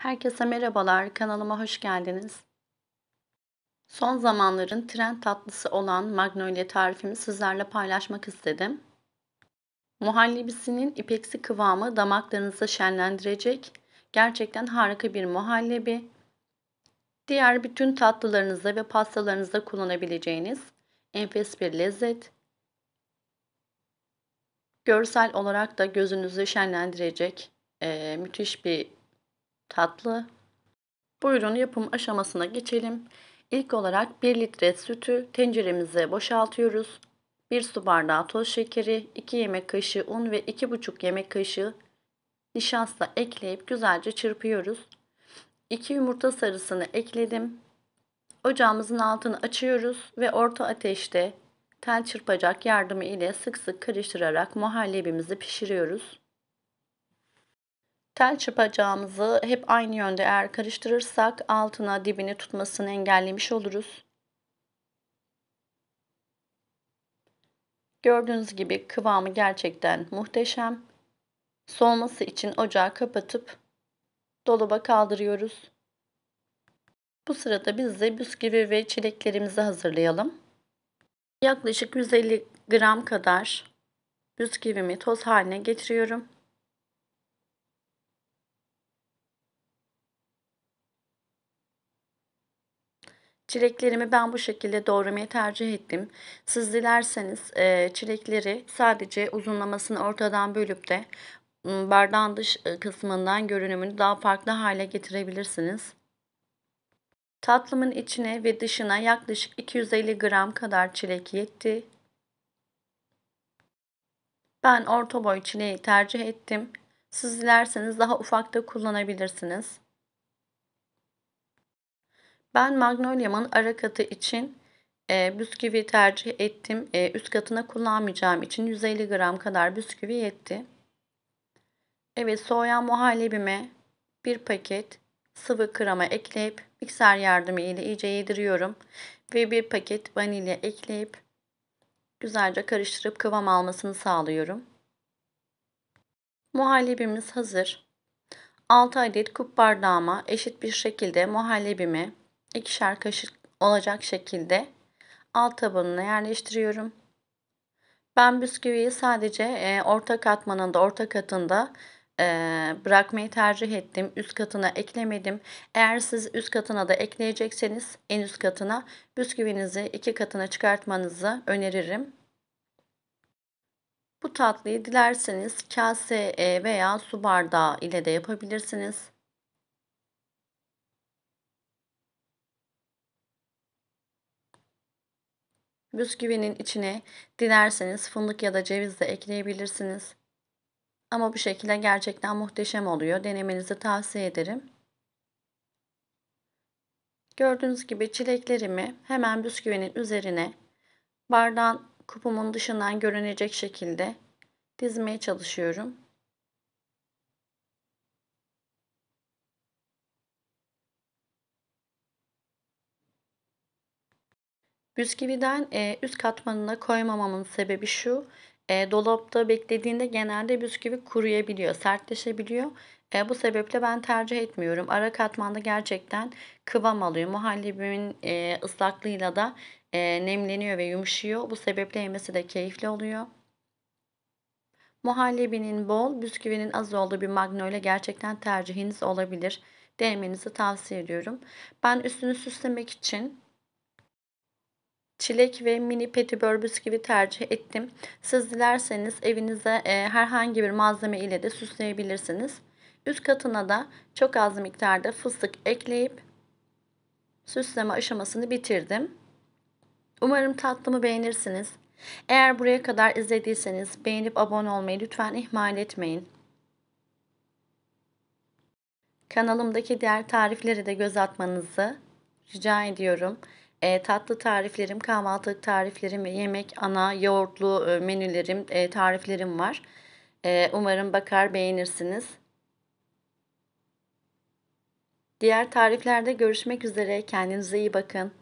Herkese merhabalar, kanalıma hoş geldiniz. Son zamanların trend tatlısı olan magnolia tarifimi sizlerle paylaşmak istedim. Muhallebisinin ipeksi kıvamı damaklarınızı şenlendirecek. Gerçekten harika bir muhallebi. Diğer bütün tatlılarınızda ve pastalarınızda kullanabileceğiniz enfes bir lezzet. Görsel olarak da gözünüzü şenlendirecek müthiş bir tatlı. Buyurun yapım aşamasına geçelim. İlk olarak 1 litre sütü tenceremize boşaltıyoruz. 1 su bardağı toz şekeri, 2 yemek kaşığı un ve 2,5 yemek kaşığı nişasta ekleyip güzelce çırpıyoruz. 2 yumurta sarısını ekledim. Ocağımızın altını açıyoruz ve orta ateşte tel çırpacak yardımı ile sık sık karıştırarak muhallebimizi pişiriyoruz tel çırpacağımızı hep aynı yönde eğer karıştırırsak altına dibini tutmasını engellemiş oluruz. Gördüğünüz gibi kıvamı gerçekten muhteşem. Soğuması için ocağı kapatıp dolaba kaldırıyoruz. Bu sırada biz de bisküvi ve çileklerimizi hazırlayalım. Yaklaşık 150 gram kadar bisküvimi toz haline getiriyorum. Çileklerimi ben bu şekilde doğramayı tercih ettim. Siz dilerseniz e, çilekleri sadece uzunlamasını ortadan bölüp de bardağın dış ıı, kısmından görünümünü daha farklı hale getirebilirsiniz. Tatlımın içine ve dışına yaklaşık 250 gram kadar çilek yetti. Ben orta boy çileği tercih ettim. Siz dilerseniz daha ufak da kullanabilirsiniz. Ben Magnolia'mın ara katı için e, bisküvi tercih ettim. E, üst katına kullanmayacağım için 150 gram kadar bisküvi yetti. Evet soğuyan muhallebime bir paket sıvı krema ekleyip mikser yardımı ile iyice yediriyorum. Ve bir paket vanilya ekleyip güzelce karıştırıp kıvam almasını sağlıyorum. Muhallebimiz hazır. 6 adet kup bardağıma eşit bir şekilde muhallebimi ikişer kaşık olacak şekilde alt tabanına yerleştiriyorum. Ben bisküviyi sadece e, orta katmanında, orta katında e, bırakmayı tercih ettim. Üst katına eklemedim. Eğer siz üst katına da ekleyecekseniz en üst katına bisküvinizi iki katına çıkartmanızı öneririm. Bu tatlıyı dilerseniz kase e, veya su bardağı ile de yapabilirsiniz. Bisküvinin içine dilerseniz fındık ya da ceviz de ekleyebilirsiniz. Ama bu şekilde gerçekten muhteşem oluyor. Denemenizi tavsiye ederim. Gördüğünüz gibi çileklerimi hemen bisküvinin üzerine bardağın kupumun dışından görünecek şekilde dizmeye çalışıyorum. Bisküviden e, üst katmanına koymamamın sebebi şu. E, dolapta beklediğinde genelde bisküvi kuruyabiliyor, sertleşebiliyor. E, bu sebeple ben tercih etmiyorum. Ara katmanda gerçekten kıvam alıyor. Muhallebimin e, ıslaklığıyla da e, nemleniyor ve yumuşuyor. Bu sebeple yemesi de keyifli oluyor. Muhallebinin bol, bisküvinin az olduğu bir magnolia gerçekten tercihiniz olabilir. Denemenizi tavsiye ediyorum. Ben üstünü süslemek için çilek ve mini petibör bisküvi tercih ettim. Siz dilerseniz evinize e, herhangi bir malzeme ile de süsleyebilirsiniz. Üst katına da çok az miktarda fıstık ekleyip süsleme aşamasını bitirdim. Umarım tatlımı beğenirsiniz. Eğer buraya kadar izlediyseniz beğenip abone olmayı lütfen ihmal etmeyin. Kanalımdaki diğer tarifleri de göz atmanızı rica ediyorum. E, tatlı tariflerim, kahvaltılık tariflerim ve yemek ana yoğurtlu e, menülerim, e, tariflerim var. E, umarım bakar beğenirsiniz. Diğer tariflerde görüşmek üzere. Kendinize iyi bakın.